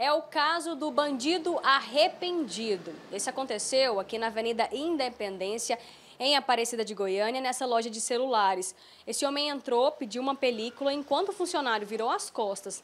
é o caso do bandido arrependido. Esse aconteceu aqui na Avenida Independência, em Aparecida de Goiânia, nessa loja de celulares. Esse homem entrou, pediu uma película, enquanto o funcionário virou as costas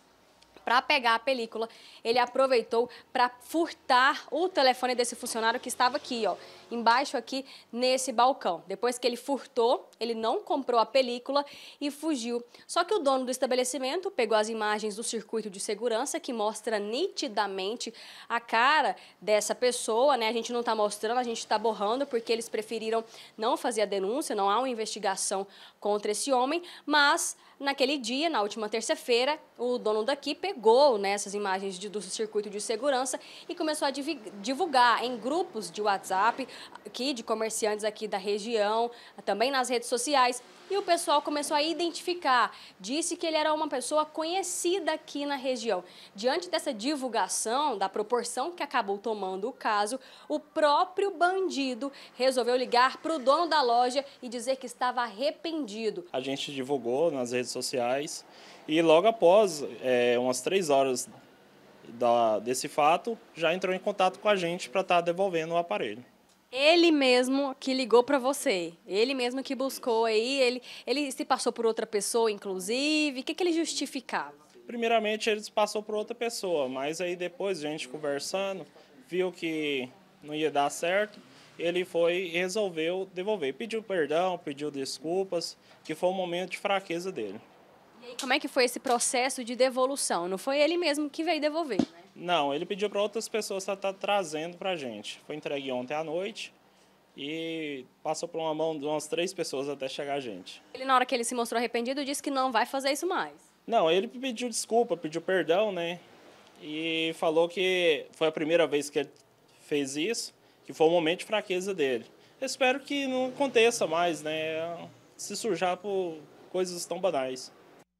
para pegar a película, ele aproveitou para furtar o telefone desse funcionário que estava aqui, ó, embaixo aqui nesse balcão. Depois que ele furtou, ele não comprou a película e fugiu. Só que o dono do estabelecimento pegou as imagens do circuito de segurança que mostra nitidamente a cara dessa pessoa, né? A gente não está mostrando, a gente está borrando porque eles preferiram não fazer a denúncia, não há uma investigação contra esse homem, mas naquele dia, na última terça-feira, o dono daqui pegou pegou né, essas imagens de, do circuito de segurança e começou a divulgar em grupos de WhatsApp, aqui de comerciantes aqui da região, também nas redes sociais. E o pessoal começou a identificar, disse que ele era uma pessoa conhecida aqui na região. Diante dessa divulgação, da proporção que acabou tomando o caso, o próprio bandido resolveu ligar para o dono da loja e dizer que estava arrependido. A gente divulgou nas redes sociais e logo após é, umas três horas da, desse fato, já entrou em contato com a gente para estar tá devolvendo o aparelho. Ele mesmo que ligou para você, ele mesmo que buscou aí, ele, ele se passou por outra pessoa, inclusive, o que, que ele justificava? Primeiramente, ele se passou por outra pessoa, mas aí depois, a gente conversando, viu que não ia dar certo, ele foi e resolveu devolver. Pediu perdão, pediu desculpas, que foi um momento de fraqueza dele aí, como é que foi esse processo de devolução? Não foi ele mesmo que veio devolver, né? Não, ele pediu para outras pessoas estar tá, tá trazendo para a gente. Foi entregue ontem à noite e passou por uma mão de umas três pessoas até chegar a gente. Ele, na hora que ele se mostrou arrependido, disse que não vai fazer isso mais. Não, ele pediu desculpa, pediu perdão, né? E falou que foi a primeira vez que ele fez isso, que foi o um momento de fraqueza dele. espero que não aconteça mais, né? Se sujar por coisas tão banais.